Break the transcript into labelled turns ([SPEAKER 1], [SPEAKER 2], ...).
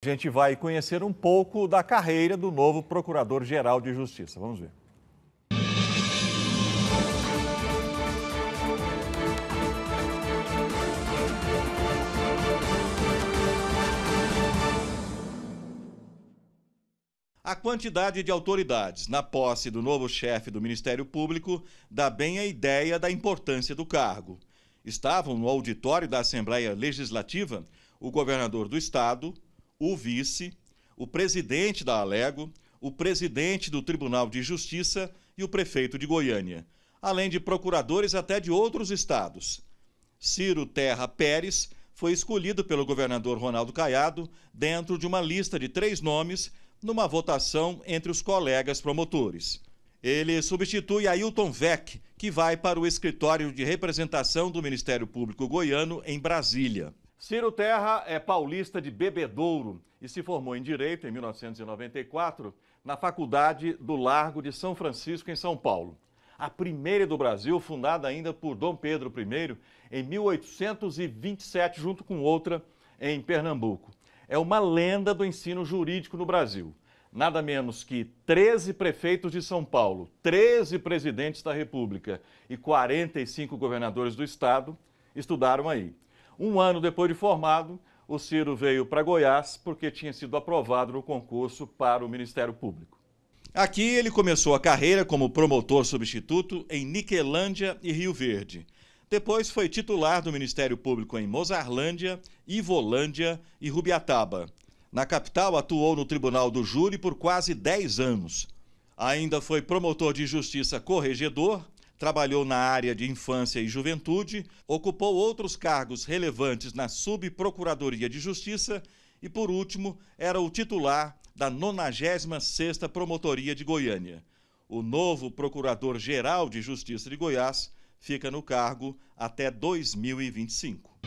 [SPEAKER 1] A gente vai conhecer um pouco da carreira do novo Procurador-Geral de Justiça. Vamos ver. A quantidade de autoridades na posse do novo chefe do Ministério Público dá bem a ideia da importância do cargo. Estavam no auditório da Assembleia Legislativa o governador do Estado, o vice, o presidente da Alego, o presidente do Tribunal de Justiça e o prefeito de Goiânia, além de procuradores até de outros estados. Ciro Terra Pérez foi escolhido pelo governador Ronaldo Caiado dentro de uma lista de três nomes numa votação entre os colegas promotores. Ele substitui Ailton Vec, que vai para o escritório de representação do Ministério Público Goiano em Brasília. Ciro Terra é paulista de Bebedouro e se formou em Direito em 1994 na Faculdade do Largo de São Francisco, em São Paulo. A primeira do Brasil, fundada ainda por Dom Pedro I em 1827, junto com outra em Pernambuco. É uma lenda do ensino jurídico no Brasil. Nada menos que 13 prefeitos de São Paulo, 13 presidentes da República e 45 governadores do Estado estudaram aí. Um ano depois de formado, o Ciro veio para Goiás porque tinha sido aprovado no concurso para o Ministério Público. Aqui ele começou a carreira como promotor substituto em Niquelândia e Rio Verde. Depois foi titular do Ministério Público em Mozarlândia, Ivolândia e Rubiataba. Na capital, atuou no Tribunal do Júri por quase 10 anos. Ainda foi promotor de justiça corregedor trabalhou na área de infância e juventude, ocupou outros cargos relevantes na Subprocuradoria de Justiça e, por último, era o titular da 96ª Promotoria de Goiânia. O novo Procurador-Geral de Justiça de Goiás fica no cargo até 2025.